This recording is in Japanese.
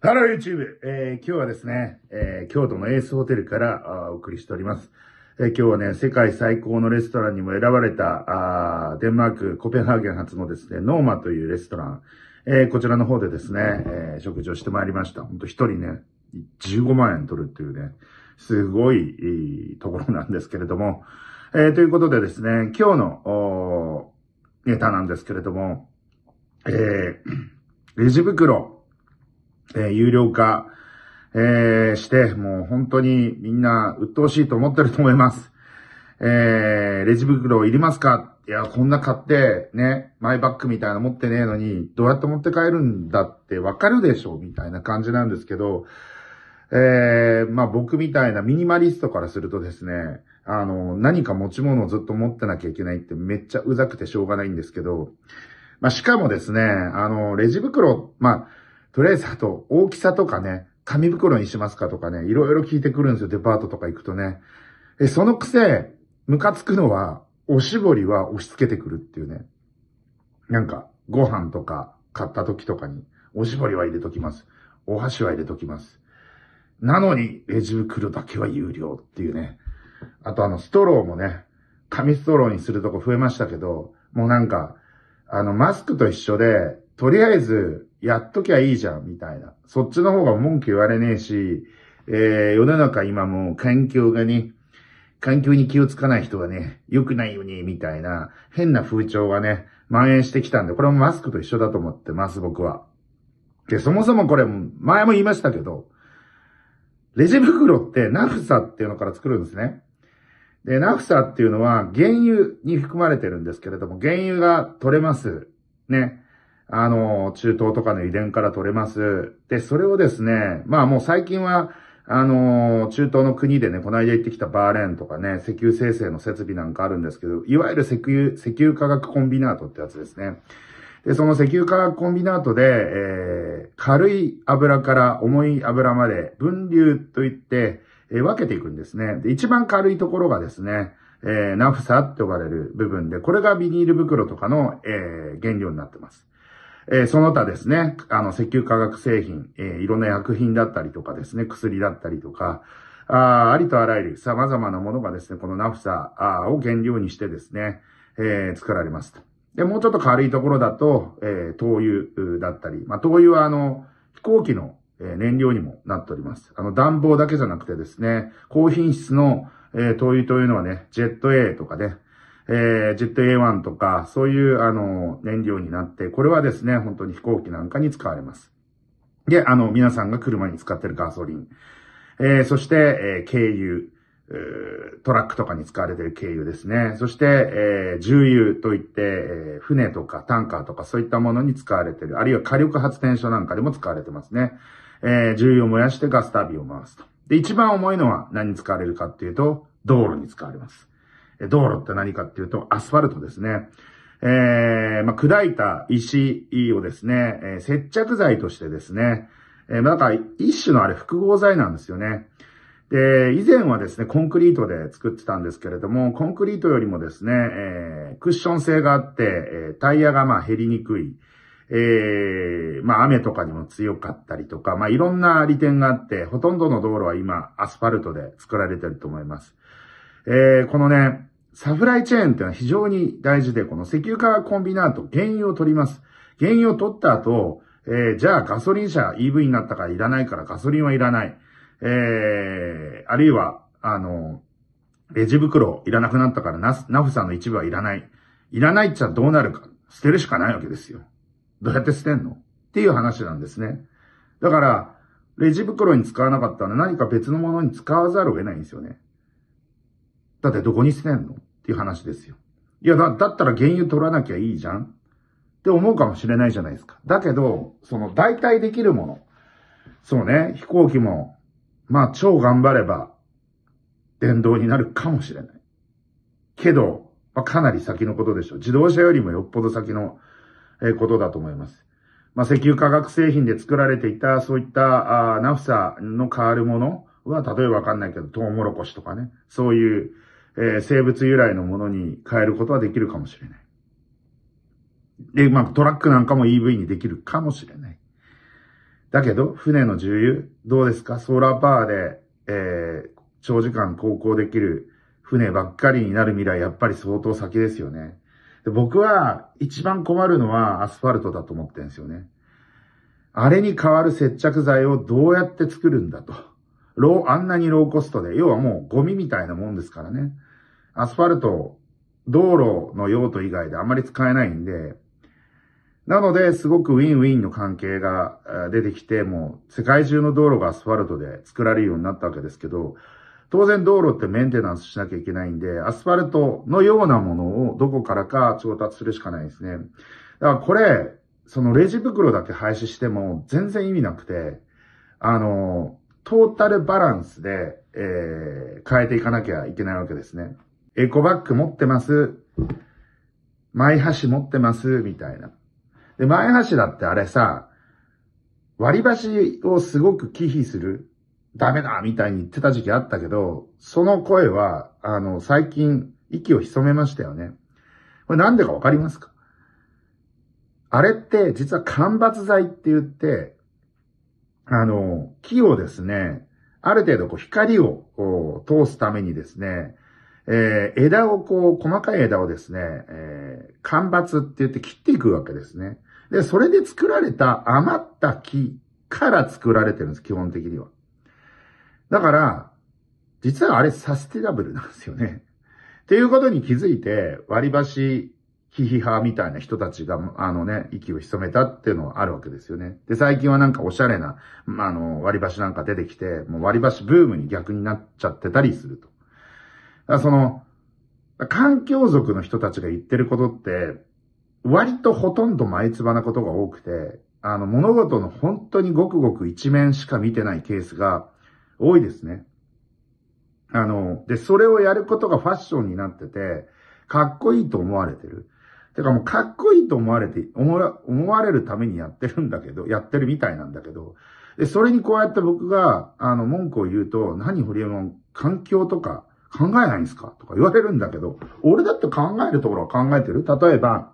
ハロー YouTube! えー、今日はですね、えー、京都のエースホテルからお送りしております。えー、今日はね、世界最高のレストランにも選ばれた、あデンマーク、コペンハーゲン発のですね、ノーマというレストラン、えー、こちらの方でですね、えー、食事をしてまいりました。ほんと一人ね、15万円取るっていうね、すごいいいところなんですけれども、えー、ということでですね、今日の、おネタなんですけれども、えー、レジ袋、え有料化、えして、もう本当にみんな鬱陶しいと思ってると思います。えー、レジ袋いりますかいや、こんな買って、ね、マイバッグみたいな持ってねえのに、どうやって持って帰るんだってわかるでしょみたいな感じなんですけど、えー、まあ僕みたいなミニマリストからするとですね、あの、何か持ち物をずっと持ってなきゃいけないってめっちゃうざくてしょうがないんですけど、まあしかもですね、あの、レジ袋、まあ、とりあえず、あと、大きさとかね、紙袋にしますかとかね、いろいろ聞いてくるんですよ、デパートとか行くとね。え、そのくせ、ムカつくのは、おしぼりは押し付けてくるっていうね。なんか、ご飯とか買った時とかに、おしぼりは入れときます。お箸は入れときます。なのに、レジ袋だけは有料っていうね。あとあの、ストローもね、紙ストローにするとこ増えましたけど、もうなんか、あの、マスクと一緒で、とりあえず、やっときゃいいじゃん、みたいな。そっちの方が文句言われねえし、えー、世の中今もう環境がね、環境に気をつかない人がね、良くないよね、みたいな、変な風潮がね、蔓延してきたんで、これもマスクと一緒だと思ってます、僕は。で、そもそもこれ、前も言いましたけど、レジ袋ってナフサっていうのから作るんですね。で、ナフサっていうのは原油に含まれてるんですけれども、原油が取れます。ね。あの、中東とかの遺伝から取れます。で、それをですね、まあもう最近は、あの、中東の国でね、この間行ってきたバーレーンとかね、石油生成の設備なんかあるんですけど、いわゆる石油、石油化学コンビナートってやつですね。で、その石油化学コンビナートで、えー、軽い油から重い油まで分流といって、えー、分けていくんですね。で、一番軽いところがですね、えー、ナフサって呼ばれる部分で、これがビニール袋とかの、えー、原料になってます。えー、その他ですね、あの、石油化学製品、えー、いろんな薬品だったりとかですね、薬だったりとか、あありとあらゆる様々なものがですね、このナフサを原料にしてですね、えー、作られますと。で、もうちょっと軽いところだと、えー、灯油だったり、まあ、灯油はあの、飛行機の燃料にもなっております。あの、暖房だけじゃなくてですね、高品質の、えー、灯油というのはね、ジェット A とかね、えー、ジェット A1 とか、そういう、あの、燃料になって、これはですね、本当に飛行機なんかに使われます。で、あの、皆さんが車に使ってるガソリン。えー、そして、えー、軽油。トラックとかに使われている軽油ですね。そして、えー、重油といって、えー、船とかタンカーとかそういったものに使われている。あるいは火力発電所なんかでも使われてますね。えー、重油を燃やしてガスタービンを回すと。で、一番重いのは何に使われるかっていうと、道路に使われます。道路って何かっていうと、アスファルトですね。えー、まあ、砕いた石をですね、え接着剤としてですね、えー、なんか一種のあれ複合剤なんですよね。で、以前はですね、コンクリートで作ってたんですけれども、コンクリートよりもですね、えー、クッション性があって、えタイヤがまあ減りにくい。えー、まあ雨とかにも強かったりとか、まあいろんな利点があって、ほとんどの道路は今アスファルトで作られてると思います。えー、このね、サプライチェーンってのは非常に大事で、この石油化コンビナート、原油を取ります。原油を取った後、えー、じゃあガソリン車 EV になったからいらないからガソリンはいらない。えー、あるいは、あの、レジ袋いらなくなったからナナフさんの一部はいらない。いらないっちゃどうなるか。捨てるしかないわけですよ。どうやって捨てんのっていう話なんですね。だから、レジ袋に使わなかったら何か別のものに使わざるを得ないんですよね。だってどこに捨てんのっていう話ですよ。いやだ、だったら原油取らなきゃいいじゃんって思うかもしれないじゃないですか。だけど、その代替できるもの。そうね、飛行機も、まあ超頑張れば、電動になるかもしれない。けど、まあ、かなり先のことでしょう。自動車よりもよっぽど先の、えことだと思います。まあ、石油化学製品で作られていた、そういった、ああ、ナフサの変わるものは、例えばわかんないけど、トウモロコシとかね、そういう、え生物由来のものに変えることはできるかもしれない。で、まあ、トラックなんかも EV にできるかもしれない。だけど、船の重油、どうですかソーラーパワーで、えー、長時間航行できる船ばっかりになる未来、やっぱり相当先ですよね。で僕は一番困るのはアスファルトだと思ってるんですよね。あれに代わる接着剤をどうやって作るんだと。ロー、あんなにローコストで、要はもうゴミみたいなもんですからね。アスファルト、道路の用途以外であまり使えないんで、なので、すごくウィンウィンの関係が出てきて、もう世界中の道路がアスファルトで作られるようになったわけですけど、当然道路ってメンテナンスしなきゃいけないんで、アスファルトのようなものをどこからか調達するしかないですね。だからこれ、そのレジ袋だけ廃止しても全然意味なくて、あの、トータルバランスで、えー、変えていかなきゃいけないわけですね。エコバッグ持ってます。マイ箸持ってます。みたいな。で、前箸だってあれさ、割り箸をすごく忌避する。ダメだみたいに言ってた時期あったけど、その声は、あの、最近、息を潜めましたよね。これなんでかわかりますかあれって、実は間伐材って言って、あの、木をですね、ある程度こう光を通すためにですね、えー、枝をこう、細かい枝をですね、えー、間伐って言って切っていくわけですね。で、それで作られた余った木から作られてるんです、基本的には。だから、実はあれサスティナブルなんですよね。っていうことに気づいて、割り箸、ヒヒ派みたいな人たちが、あのね、息を潜めたっていうのはあるわけですよね。で、最近はなんかおしゃれな、まあ、あの、割り箸なんか出てきて、もう割り箸ブームに逆になっちゃってたりすると。らその、環境族の人たちが言ってることって、割とほとんど前つばなことが多くて、あの、物事の本当にごくごく一面しか見てないケースが多いですね。あの、で、それをやることがファッションになってて、かっこいいと思われてる。てかもうかっこいいと思われて、思われるためにやってるんだけど、やってるみたいなんだけど、で、それにこうやって僕が、あの、文句を言うと、何ホリエモン、環境とか、考えないんですかとか言われるんだけど、俺だって考えるところは考えてる例えば、